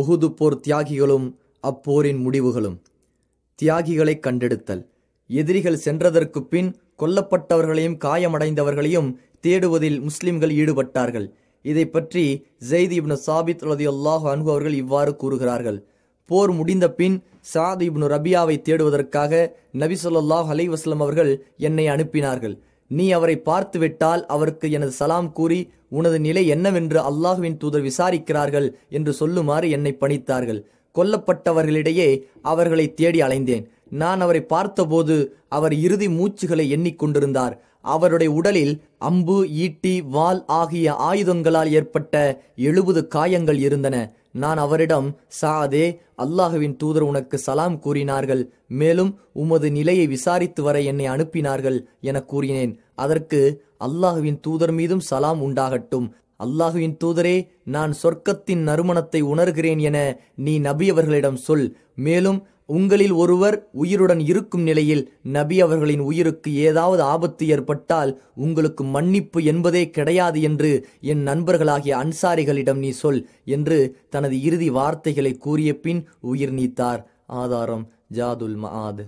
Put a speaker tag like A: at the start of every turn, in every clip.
A: உகுது போர் தியாகிகளும் அப்போரின் முடிவுகளும் தியாகிகளை கண்டெடுத்தல் எதிரிகள் சென்றதற்கு பின் கொல்லப்பட்டவர்களையும் காயமடைந்தவர்களையும் தேடுவதில் முஸ்லிம்கள் ஈடுபட்டார்கள் இதை பற்றி ஜெயித் இப்னு சாபித் ரதியுல்லாஹ் அன்பு அவர்கள் இவ்வாறு கூறுகிறார்கள் போர் முடிந்த பின் சாத் இப்னு ரபியாவை தேடுவதற்காக நபி சொல்லாஹ் அலைவாஸ்லம் அவர்கள் என்னை அனுப்பினார்கள் நீ அவரை பார்த்துவிட்டால் அவருக்கு எனது சலாம் கூறி உனது நிலை என்னவென்று அல்லாஹுவின் தூதர் விசாரிக்கிறார்கள் என்று சொல்லுமாறு என்னை பணித்தார்கள் கொல்லப்பட்டவர்களிடையே அவர்களை தேடி அலைந்தேன் நான் அவரை பார்த்தபோது அவர் இறுதி மூச்சுகளை எண்ணிக்கொண்டிருந்தார் அவருடைய உடலில் அம்பு ஈட்டி வால் ஆகிய ஆயுதங்களால் ஏற்பட்ட எழுபது காயங்கள் இருந்தன நான் அவரிடம் சாதே அல்லாஹுவின் தூதர் உனக்கு சலாம் கூறினார்கள் மேலும் உமது நிலையை விசாரித்து வர என்னை அனுப்பினார்கள் என கூறினேன் அதற்கு அல்லாஹுவின் தூதர் மீதும் சலாம் உண்டாகட்டும் அல்லாஹுவின் தூதரே நான் சொர்க்கத்தின் நறுமணத்தை உணர்கிறேன் என நீ நபி அவர்களிடம் சொல் மேலும் உங்களில் ஒருவர் உயிருடன் இருக்கும் நிலையில் நபி அவர்களின் உயிருக்கு ஏதாவது ஆபத்து ஏற்பட்டால் உங்களுக்கு மன்னிப்பு என்பதே கிடையாது என்று என் நண்பர்களாகிய அன்சாரிகளிடம் நீ சொல் என்று தனது இறுதி வார்த்தைகளை கூறிய பின் உயிர் நீத்தார் ஆதாரம் ஜாதுல் மஆத்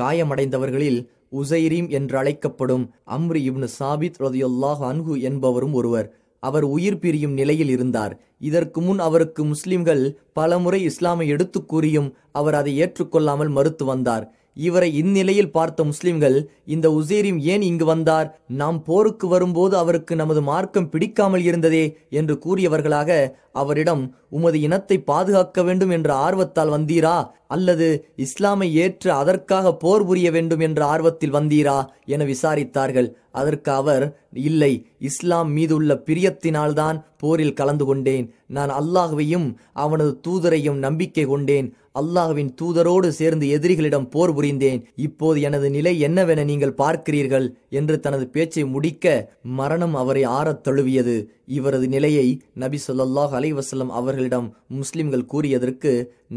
A: காயமடைந்தவர்களில் உசைரீம் என்றழைக்கப்படும் அம்ரி இப்னு சாபித் ரதியுல்லாஹ் அன்ஹு என்பவரும் ஒருவர் அவர் உயிர் பிரியும் நிலையில் இருந்தார் இதற்கு முன் அவருக்கு முஸ்லிம்கள் பலமுறை இஸ்லாமை எடுத்து கூறியும் அவர் அதை ஏற்றுக்கொள்ளாமல் மறுத்து வந்தார் இவரை இந்நிலையில் பார்த்த முஸ்லிம்கள் இந்த உசேரீம் ஏன் இங்கு வந்தார் நாம் போருக்கு வரும்போது அவருக்கு நமது மார்க்கம் பிடிக்காமல் இருந்ததே என்று கூறியவர்களாக அவரிடம் உமது இனத்தை பாதுகாக்க வேண்டும் என்ற ஆர்வத்தால் வந்தீரா அல்லது இஸ்லாமை ஏற்று அதற்காக போர் புரிய வேண்டும் என்ற ஆர்வத்தில் வந்தீரா என விசாரித்தார்கள் அதற்கு அவர் இல்லை இஸ்லாம் மீது உள்ள பிரியத்தினால்தான் போரில் கலந்து கொண்டேன் நான் அல்லாஹுவையும் அவனது தூதரையும் நம்பிக்கை கொண்டேன் அல்லாஹுவின் தூதரோடு சேர்ந்து எதிரிகளிடம் போர் புரிந்தேன் இப்போது எனது நிலை என்னவென நீங்கள் பார்க்கிறீர்கள் என்று தனது பேச்சை முடிக்க மரணம் அவரை ஆறத் தழுவியது இவரது நிலையை நபி சொல்லாஹ் அலைவசல்லம் அவர்களிடம் முஸ்லிம்கள் கூறியதற்கு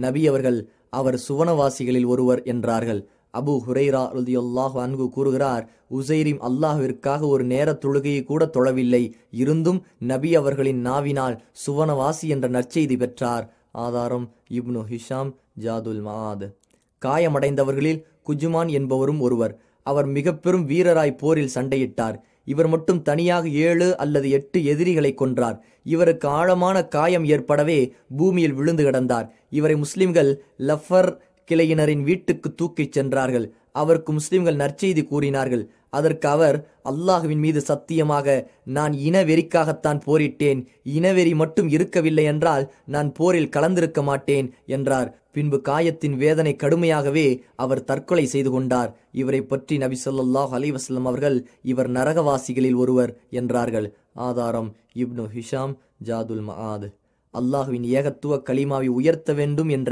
A: நபி அவர்கள் அவர் சுவனவாசிகளில் ஒருவர் என்றார்கள் அபு ஹுரைரா ருதியொல்லாஹ் அன்கு கூறுகிறார் உசைரிம் அல்லாஹிற்காக ஒரு நேர தொழுகையை கூட தொழவில்லை இருந்தும் நபி அவர்களின் நாவினால் சுவனவாசி என்ற நற்செய்தி பெற்றார் ஆதாரம் இப்னு ஹிஷாம் ஜாதுல் மஹாத் காயமடைந்தவர்களில் குஜுமான் என்பவரும் ஒருவர் அவர் மிக பெரும் வீரராய் போரில் சண்டையிட்டார் இவர் மட்டும் தனியாக ஏழு அல்லது எட்டு எதிரிகளை கொன்றார் இவருக்கு ஆழமான காயம் ஏற்படவே பூமியில் விழுந்து கிடந்தார் இவரை முஸ்லிம்கள் லஃபர் கிளையினரின் வீட்டுக்கு தூக்கிச் சென்றார்கள் அவருக்கு முஸ்லிம்கள் நற்செய்தி கூறினார்கள் அதற்கு அவர் அல்லாஹுவின் மீது சத்தியமாக நான் இனவெறிக்காகத்தான் போரிட்டேன் இனவெறி மட்டும் இருக்கவில்லை என்றால் நான் போரில் கலந்திருக்க மாட்டேன் என்றார் பின்பு காயத்தின் வேதனை கடுமையாகவே அவர் தற்கொலை செய்து கொண்டார் இவரை பற்றி நபி சொல்லாஹ் அலைவசல்லம் அவர்கள் இவர் நரகவாசிகளில் ஒருவர் என்றார்கள் ஆதாரம் இப்னு ஹிஷாம் ஜாதுல் மஹாத் அல்லாஹுவின் ஏகத்துவ களிமாவை உயர்த்த வேண்டும் என்ற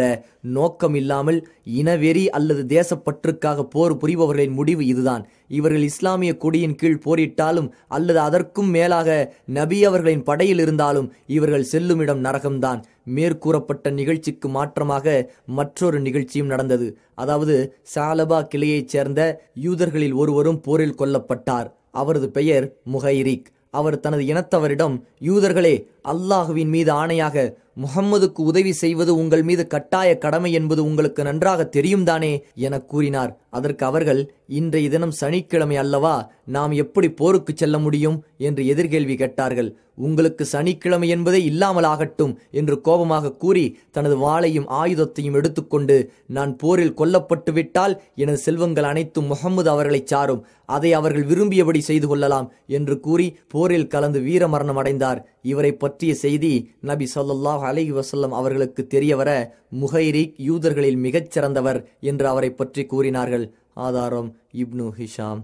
A: நோக்கம் இல்லாமல் இனவெறி அல்லது தேசப்பற்றுக்காக போர் புரிபவர்களின் முடிவு இதுதான் இவர்கள் இஸ்லாமிய கொடியின் கீழ் போரிட்டாலும் அல்லது அதற்கும் மேலாக நபி அவர்களின் படையில் இருந்தாலும் இவர்கள் செல்லுமிடம் நரகம்தான் மேற்கூறப்பட்ட நிகழ்ச்சிக்கு மாற்றமாக மற்றொரு நிகழ்ச்சியும் நடந்தது அதாவது சாலபா கிளையைச் சேர்ந்த யூதர்களில் ஒருவரும் போரில் கொல்லப்பட்டார் அவரது பெயர் முஹைரிக் அவர் தனது இனத்தவரிடம் யூதர்களே அல்லாஹுவின் மீது ஆணையாக முகம்மதுக்கு உதவி செய்வது உங்கள் மீது கட்டாய கடமை என்பது உங்களுக்கு நன்றாக தெரியும் தானே என கூறினார் அதற்கு அவர்கள் இன்றைய தினம் சனிக்கிழமை அல்லவா நாம் எப்படி போருக்கு செல்ல முடியும் என்று எதிர்கேள்வி கேட்டார்கள் உங்களுக்கு சனிக்கிழமை என்பதே இல்லாமலாகட்டும் என்று கோபமாக கூறி தனது வாளையும் ஆயுதத்தையும் எடுத்துக்கொண்டு நான் போரில் கொல்லப்பட்டு விட்டால் எனது செல்வங்கள் அனைத்தும் முகமது அவர்களை சாரும் அதை அவர்கள் விரும்பியபடி செய்து கொள்ளலாம் என்று கூறி போரில் கலந்து மரணம் அடைந்தார் இவரை பற்றிய செய்தி நபி சொல்லாஹ் அலி வசல்லம் அவர்களுக்கு தெரியவர முகைரி யூதர்களில் மிகச் சிறந்தவர் என்று அவரை பற்றி கூறினார்கள் ஆதாரம் இப்னு ஹிஷாம்